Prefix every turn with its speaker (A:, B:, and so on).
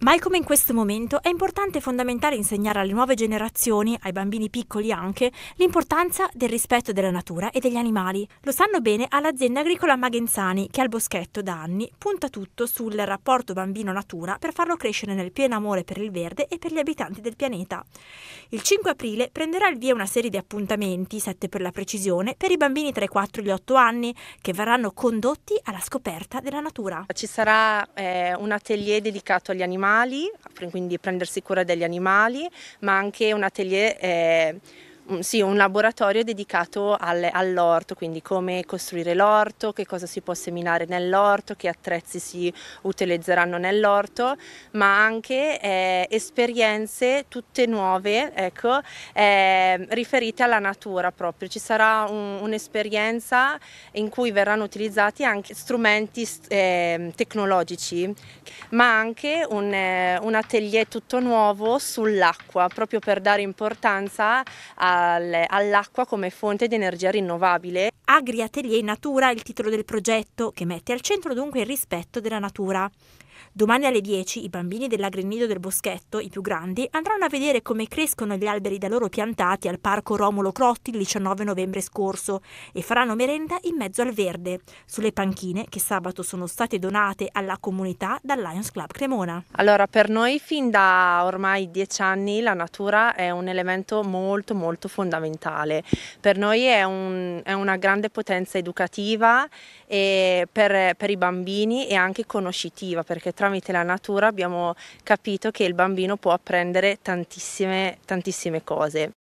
A: Mai come in questo momento è importante e fondamentale insegnare alle nuove generazioni, ai bambini piccoli anche, l'importanza del rispetto della natura e degli animali. Lo sanno bene all'azienda agricola Magenzani, che al boschetto da anni punta tutto sul rapporto bambino-natura per farlo crescere nel pieno amore per il verde e per gli abitanti del pianeta. Il 5 aprile prenderà il via una serie di appuntamenti, 7 per la precisione, per i bambini tra i 4 e gli 8 anni, che verranno condotti alla scoperta
B: della natura. Ci sarà eh, un atelier dedicato agli animali animali, quindi prendersi cura degli animali, ma anche un atelier eh, Mm, sì, un laboratorio dedicato all'orto, quindi come costruire l'orto, che cosa si può seminare nell'orto, che attrezzi si utilizzeranno nell'orto, ma anche eh, esperienze tutte nuove ecco, eh, riferite alla natura proprio. Ci sarà un, un'esperienza in cui verranno utilizzati anche strumenti eh, tecnologici, ma anche un, eh, un atelier tutto nuovo sull'acqua, proprio per dare importanza a all'acqua come fonte di energia rinnovabile.
A: Agri Atelier Natura è il titolo del progetto, che mette al centro dunque il rispetto della natura. Domani alle 10 i bambini dell'agrenido del Boschetto, i più grandi, andranno a vedere come crescono gli alberi da loro piantati al parco Romolo Crotti il 19 novembre scorso e faranno merenda in mezzo al verde, sulle panchine che sabato sono state donate alla comunità dal Lions Club Cremona.
B: Allora, per noi fin da ormai dieci anni la natura è un elemento molto molto fondamentale. Per noi è, un, è una grande grande potenza educativa per, per, i bambini e anche conoscitiva perché tramite la natura abbiamo capito che il bambino può apprendere tantissime, tantissime cose.